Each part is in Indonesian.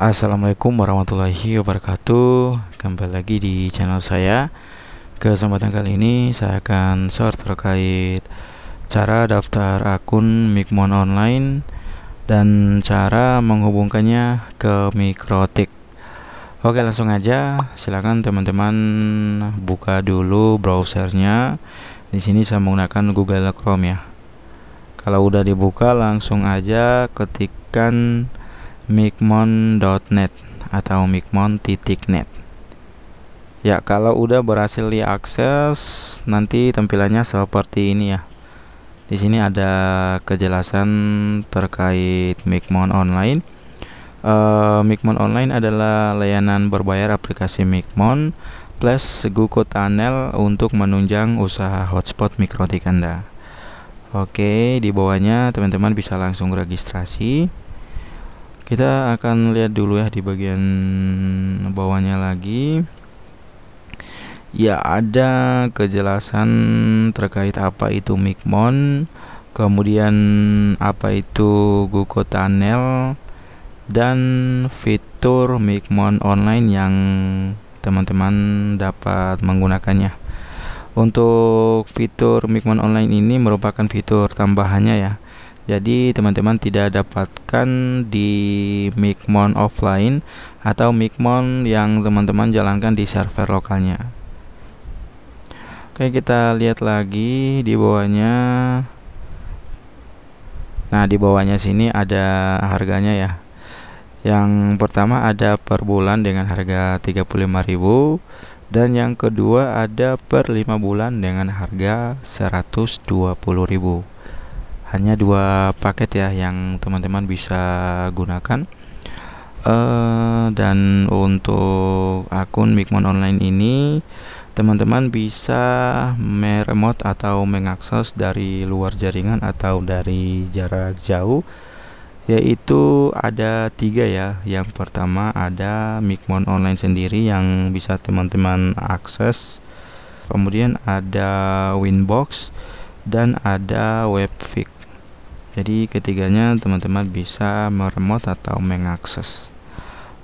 Assalamualaikum warahmatullahi wabarakatuh Kembali lagi di channel saya Kesempatan kali ini saya akan share terkait Cara daftar akun Mikmon Online Dan cara menghubungkannya ke Mikrotik Oke langsung aja silahkan teman-teman buka dulu browsernya di sini saya menggunakan Google Chrome ya kalau udah dibuka langsung aja ketikkan mikmon.net atau micmon.net ya kalau udah berhasil diakses nanti tampilannya seperti ini ya di sini ada kejelasan terkait Mikmon online uh, eh, Micmon Online adalah layanan berbayar aplikasi Mikmon plus Google Tunnel untuk menunjang usaha hotspot mikrotik Anda. Oke, di bawahnya teman-teman bisa langsung registrasi kita akan lihat dulu ya di bagian bawahnya lagi ya ada kejelasan terkait apa itu micmon kemudian apa itu Google Tunnel dan fitur micmon online yang teman-teman dapat menggunakannya untuk fitur micmon online ini merupakan fitur tambahannya ya jadi teman-teman tidak dapatkan di micmon offline atau micmon yang teman-teman jalankan di server lokalnya oke kita lihat lagi di bawahnya nah di bawahnya sini ada harganya ya yang pertama ada per bulan dengan harga 35.000 dan yang kedua ada per 5 bulan dengan harga 120.000 hanya dua paket ya yang teman-teman bisa gunakan uh, dan untuk akun Mikmon Online ini teman-teman bisa meremote atau mengakses dari luar jaringan atau dari jarak jauh yaitu ada tiga ya yang pertama ada Micmon online sendiri yang bisa teman-teman akses kemudian ada Winbox dan ada Webfix jadi ketiganya teman-teman bisa meremot atau mengakses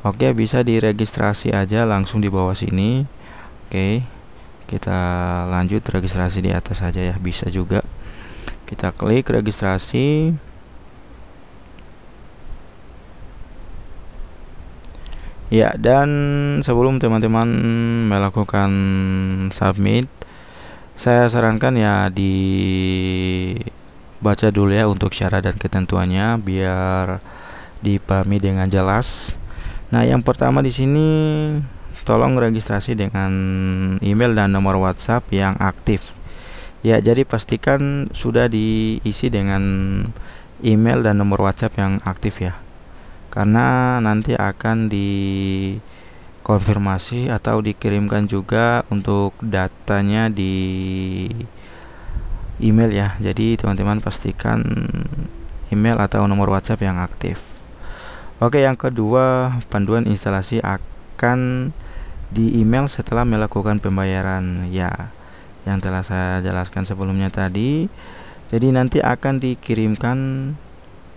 oke bisa diregistrasi aja langsung di bawah sini oke kita lanjut registrasi di atas aja ya bisa juga kita klik registrasi ya dan sebelum teman-teman melakukan submit saya sarankan ya di baca dulu ya untuk syarat dan ketentuannya biar dipahami dengan jelas. Nah, yang pertama di sini tolong registrasi dengan email dan nomor WhatsApp yang aktif. Ya, jadi pastikan sudah diisi dengan email dan nomor WhatsApp yang aktif ya. Karena nanti akan dikonfirmasi atau dikirimkan juga untuk datanya di email ya jadi teman-teman pastikan email atau nomor WhatsApp yang aktif oke yang kedua panduan instalasi akan di email setelah melakukan pembayaran ya yang telah saya jelaskan sebelumnya tadi jadi nanti akan dikirimkan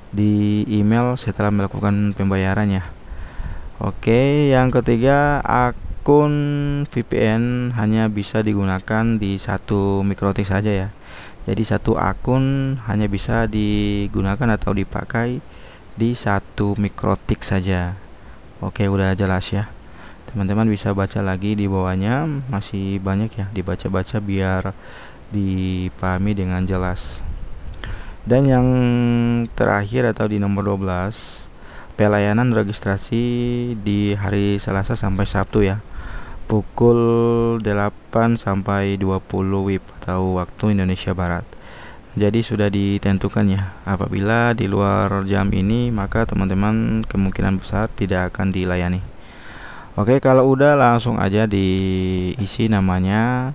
di email setelah melakukan pembayarannya oke yang ketiga akun VPN hanya bisa digunakan di satu mikrotik saja ya jadi satu akun hanya bisa digunakan atau dipakai di satu mikrotik saja oke udah jelas ya teman-teman bisa baca lagi di bawahnya masih banyak ya dibaca-baca biar dipahami dengan jelas dan yang terakhir atau di nomor 12 pelayanan registrasi di hari Selasa sampai Sabtu ya pukul 8 sampai 20 WIB atau waktu Indonesia Barat. Jadi sudah ditentukan ya. Apabila di luar jam ini maka teman-teman kemungkinan besar tidak akan dilayani. Oke, kalau udah langsung aja diisi namanya.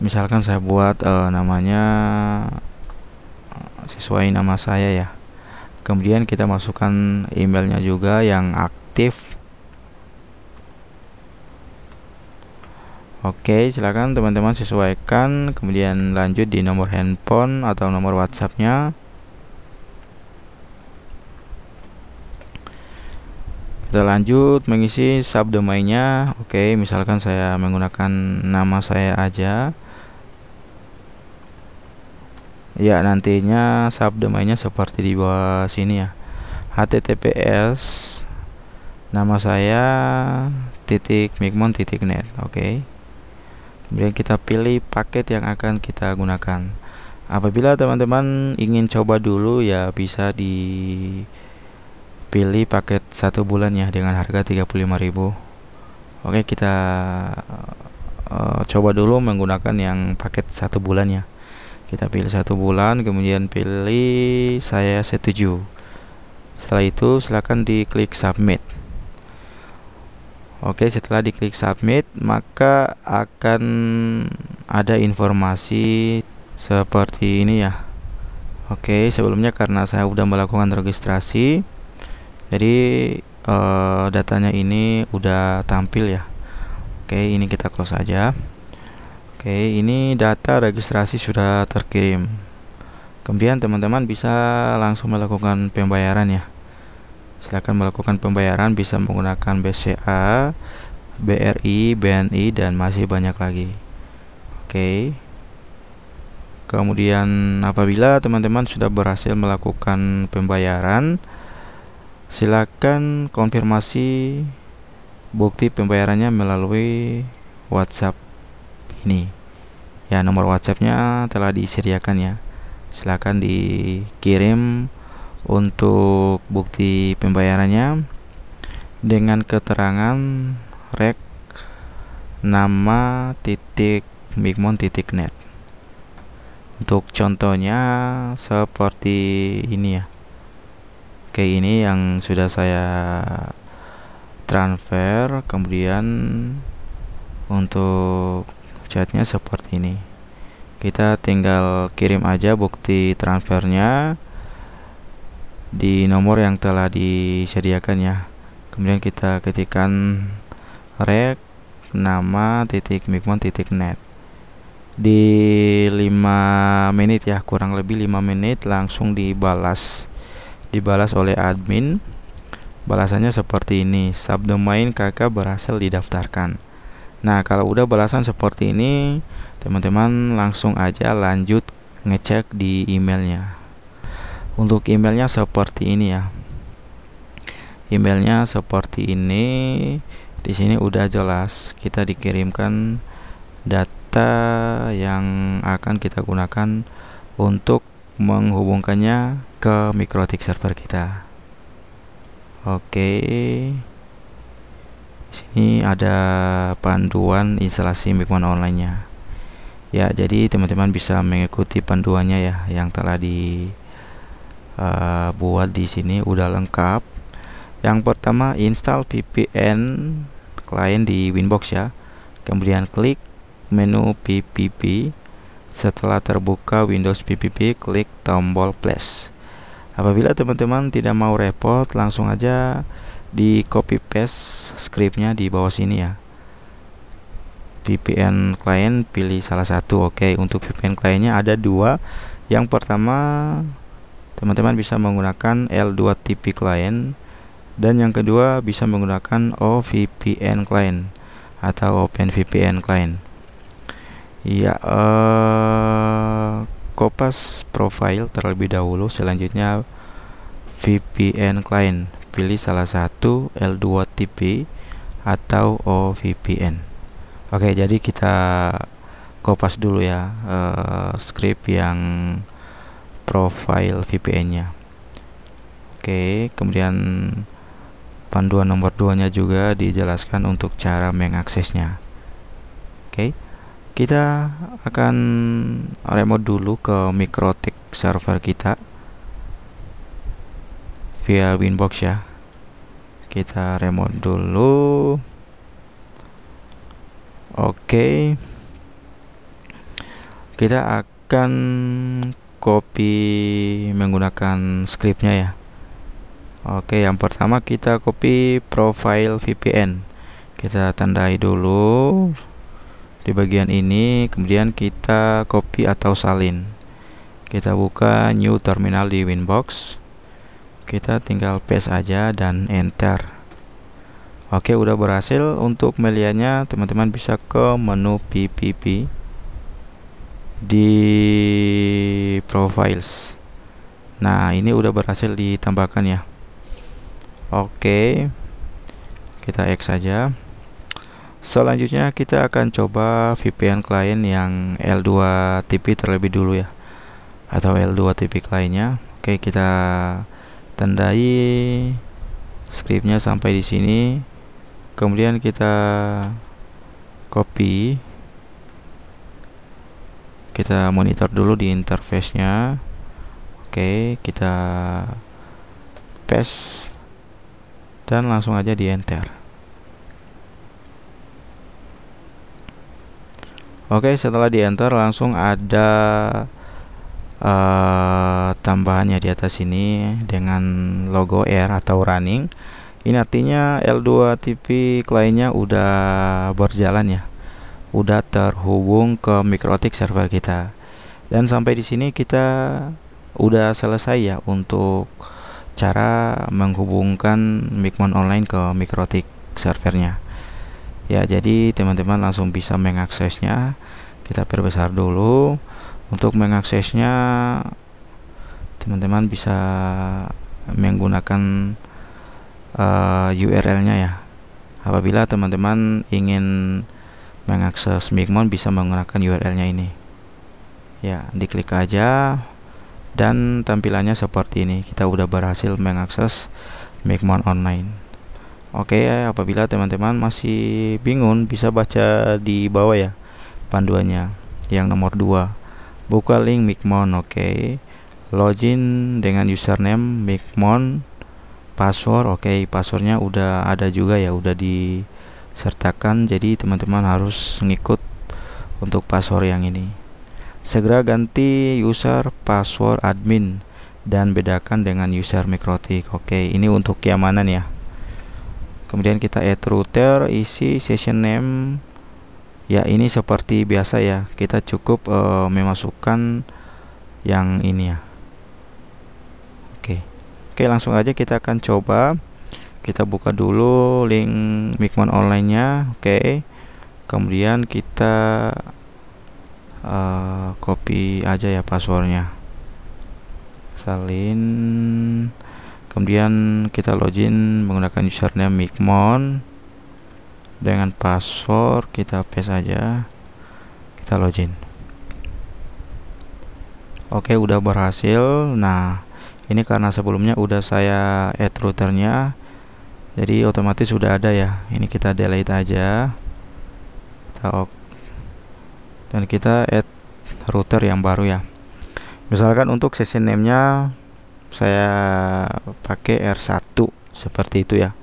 Misalkan saya buat uh, namanya eh, sesuai nama saya ya. Kemudian kita masukkan emailnya juga yang aktif Oke, silakan teman-teman sesuaikan, kemudian lanjut di nomor handphone atau nomor WhatsAppnya. Kita lanjut mengisi subdomainnya. Oke, misalkan saya menggunakan nama saya aja. Ya, nantinya subdomainnya seperti di bawah sini ya. https nama saya titik mikmon titik net. Oke. Okay kemudian kita pilih paket yang akan kita gunakan apabila teman-teman ingin coba dulu ya bisa dipilih paket satu bulan ya dengan harga 35000 oke kita uh, coba dulu menggunakan yang paket satu bulan ya kita pilih satu bulan kemudian pilih saya setuju setelah itu silahkan diklik submit Oke, setelah diklik submit, maka akan ada informasi seperti ini ya. Oke, sebelumnya karena saya sudah melakukan registrasi, jadi eh, datanya ini udah tampil ya. Oke, ini kita close aja. Oke, ini data registrasi sudah terkirim. Kemudian teman-teman bisa langsung melakukan pembayaran ya silakan melakukan pembayaran bisa menggunakan BCA, BRI, BNI dan masih banyak lagi. Oke. Okay. Kemudian apabila teman-teman sudah berhasil melakukan pembayaran, silakan konfirmasi bukti pembayarannya melalui WhatsApp ini. Ya, nomor WhatsAppnya telah disediakan ya. Silakan dikirim untuk bukti pembayarannya dengan keterangan rek nama titik bigmon titik net untuk contohnya seperti ini ya kayak ini yang sudah saya transfer kemudian untuk catnya seperti ini kita tinggal kirim aja bukti transfernya di nomor yang telah disediakan ya kemudian kita ketikkan rek nama titik mikmon titik net di 5 menit ya kurang lebih 5 menit langsung dibalas dibalas oleh admin balasannya seperti ini subdomain kakak berhasil didaftarkan nah kalau udah balasan seperti ini teman-teman langsung aja lanjut ngecek di emailnya untuk emailnya seperti ini ya emailnya seperti ini di sini udah jelas kita dikirimkan data yang akan kita gunakan untuk menghubungkannya ke mikrotik server kita oke di sini ada panduan instalasi mikman online nya ya jadi teman-teman bisa mengikuti panduannya ya yang telah di uh, buat di sini udah lengkap yang pertama install VPN client di Winbox ya kemudian klik menu PPP setelah terbuka Windows PPP klik tombol Plus. apabila teman-teman tidak mau repot langsung aja di copy paste scriptnya di bawah sini ya VPN client pilih salah satu oke untuk VPN clientnya ada dua yang pertama teman-teman bisa menggunakan L2TP client dan yang kedua bisa menggunakan OVPN client atau OpenVPN client. Ya, eh, copas profile terlebih dahulu, selanjutnya VPN client. Pilih salah satu L2TP atau OVPN. Oke, jadi kita kopas dulu ya eh, script yang profile VPN-nya. Oke, kemudian panduan nomor 2-nya juga dijelaskan untuk cara mengaksesnya. Oke. Kita akan remote dulu ke Mikrotik server kita via Winbox ya. Kita remote dulu. Oke. Kita akan copy menggunakan scriptnya ya Oke yang pertama kita copy profile VPN kita tandai dulu di bagian ini kemudian kita copy atau salin kita buka new terminal di winbox kita tinggal paste aja dan enter oke udah berhasil untuk melihatnya teman-teman bisa ke menu PPP di profiles nah ini udah berhasil ditambahkan ya oke kita X saja. selanjutnya kita akan coba VPN client yang L2TP terlebih dulu ya atau L2TP lainnya. oke kita tandai scriptnya sampai di sini kemudian kita copy kita monitor dulu di interface-nya oke kita paste dan langsung aja di enter oke setelah di enter langsung ada uh, tambahannya di atas ini dengan logo R atau running ini artinya L2 TV kliennya udah berjalan ya udah terhubung ke Mikrotik server kita. Dan sampai di sini kita udah selesai ya untuk cara menghubungkan Micmon online ke Mikrotik servernya. Ya, jadi teman-teman langsung bisa mengaksesnya. Kita perbesar dulu. Untuk mengaksesnya teman-teman bisa menggunakan uh, eh, URL-nya ya. Apabila teman-teman ingin mengakses Mikmon bisa menggunakan URL-nya ini. Ya, diklik aja dan tampilannya seperti ini. Kita udah berhasil mengakses Mikmon online. Oke, apabila teman-teman masih bingung bisa baca di bawah ya panduannya. Yang nomor 2. Buka link Mikmon, oke. Login dengan username Mikmon. password, oke. Passwordnya udah ada juga ya, udah di sertakan jadi teman-teman harus ngikut untuk password yang ini segera ganti user password admin dan bedakan dengan user mikrotik oke ini untuk keamanan ya kemudian kita add router isi session name ya ini seperti biasa ya kita cukup uh, memasukkan yang ini ya oke oke langsung aja kita akan coba kita buka dulu link Micman online-nya oke okay. kemudian kita uh, copy aja ya passwordnya salin kemudian kita login menggunakan username Micmon dengan password kita paste aja kita login oke okay, udah berhasil nah ini karena sebelumnya udah saya add routernya jadi otomatis sudah ada ya ini kita delete aja kita ok dan kita add router yang baru ya misalkan untuk session name nya saya pakai R1 seperti itu ya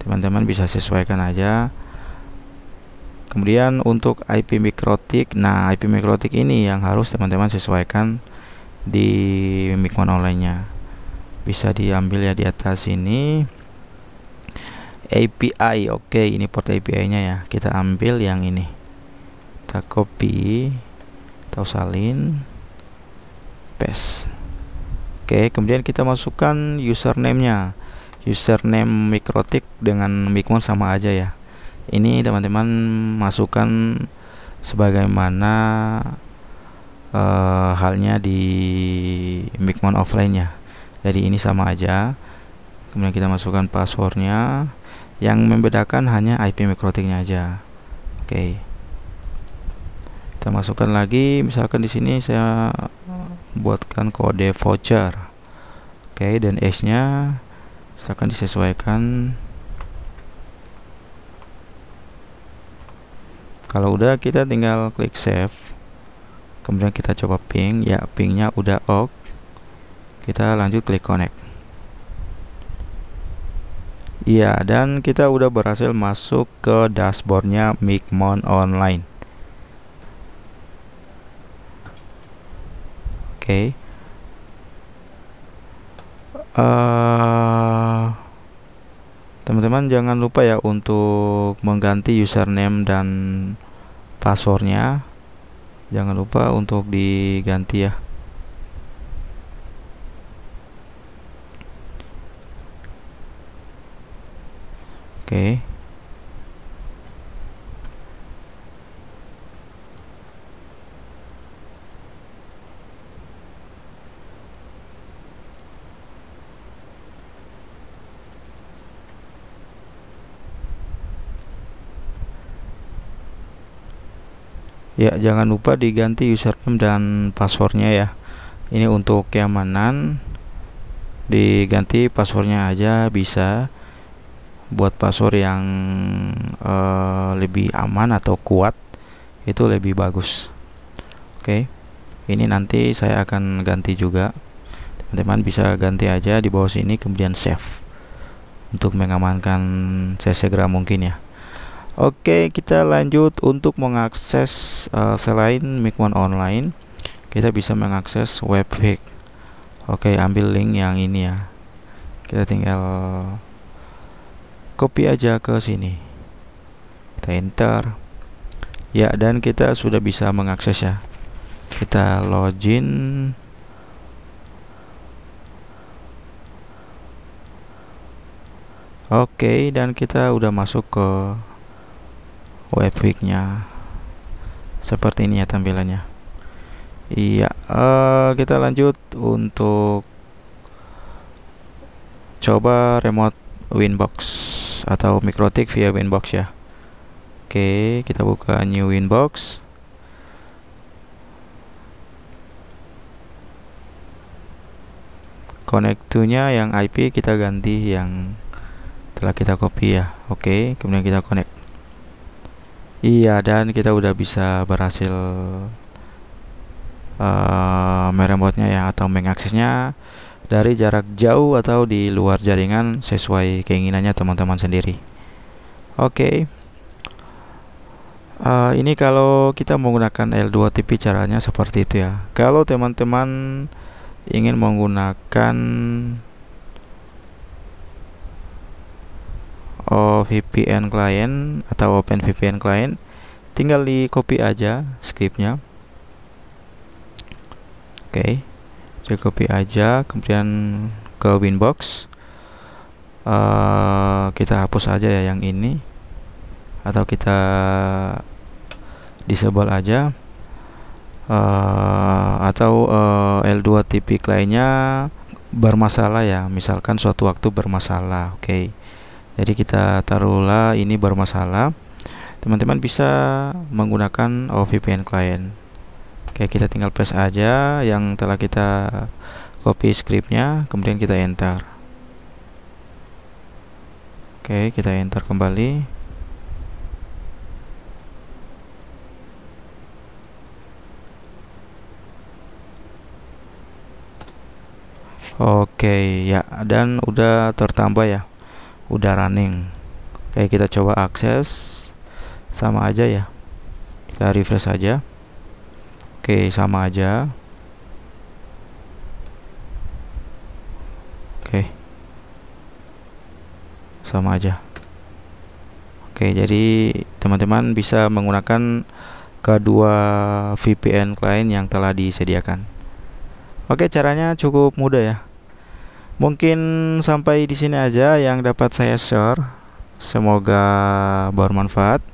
teman-teman bisa sesuaikan aja kemudian untuk IP mikrotik nah IP mikrotik ini yang harus teman-teman sesuaikan di mikron online nya bisa diambil ya di atas ini. API oke okay, ini port API nya ya kita ambil yang ini kita copy atau salin paste oke okay, kemudian kita masukkan username nya username mikrotik dengan Mikmon sama aja ya ini teman-teman masukkan sebagaimana uh, halnya di Mikmon offline nya jadi ini sama aja kemudian kita masukkan passwordnya yang membedakan hanya IP mikrotiknya aja oke okay. kita masukkan lagi misalkan di sini saya buatkan kode voucher oke okay, dan S nya misalkan disesuaikan kalau udah kita tinggal klik save kemudian kita coba ping ya pingnya udah ok kita lanjut klik connect Iya, dan kita udah berhasil masuk ke dashboardnya Micmon Online. Oke. Okay. Uh, eh, teman-teman jangan lupa ya untuk mengganti username dan passwordnya. Jangan lupa untuk diganti ya. okay. ya jangan lupa diganti username dan passwordnya ya ini untuk keamanan diganti passwordnya aja bisa buat password yang uh, lebih aman atau kuat itu lebih bagus oke okay. ini nanti saya akan ganti juga teman-teman bisa ganti aja di bawah sini kemudian save untuk mengamankan sesegera mungkin ya Oke, okay, kita lanjut untuk mengakses uh, selain Micmon online, kita bisa mengakses webhack Oke, okay, ambil link yang ini ya. Kita tinggal copy aja ke sini kita enter ya dan kita sudah bisa mengakses ya kita login oke okay, dan kita udah masuk ke webwig seperti ini ya tampilannya iya uh, kita lanjut untuk coba remote Winbox atau Mikrotik via Winbox ya. Oke, kita buka new Winbox. Connect nya yang IP kita ganti yang telah kita copy ya. Oke, kemudian kita connect. Iya, dan kita udah bisa berhasil uh, eh, merembotnya ya atau mengaksesnya dari jarak jauh atau di luar jaringan sesuai keinginannya teman-teman sendiri. Oke. Okay. Uh, eh, ini kalau kita menggunakan L2TP caranya seperti itu ya. Kalau teman-teman ingin menggunakan VPN client atau Open VPN client, tinggal di copy aja scriptnya. Oke. Okay saya copy aja kemudian ke winbox uh, kita hapus aja ya yang ini atau kita disable aja uh, atau uh, eh, L2 tp lainnya bermasalah ya misalkan suatu waktu bermasalah oke okay. jadi kita taruhlah ini bermasalah teman-teman bisa menggunakan VPN client Oke kita tinggal paste aja yang telah kita copy scriptnya kemudian kita enter Oke kita enter kembali Oke ya dan udah tertambah ya udah running Oke kita coba akses sama aja ya kita refresh aja Oke, sama aja. Oke. Sama aja. Oke, jadi teman-teman bisa menggunakan kedua VPN client yang telah disediakan. Oke, caranya cukup mudah ya. Mungkin sampai di sini aja yang dapat saya share. Semoga bermanfaat.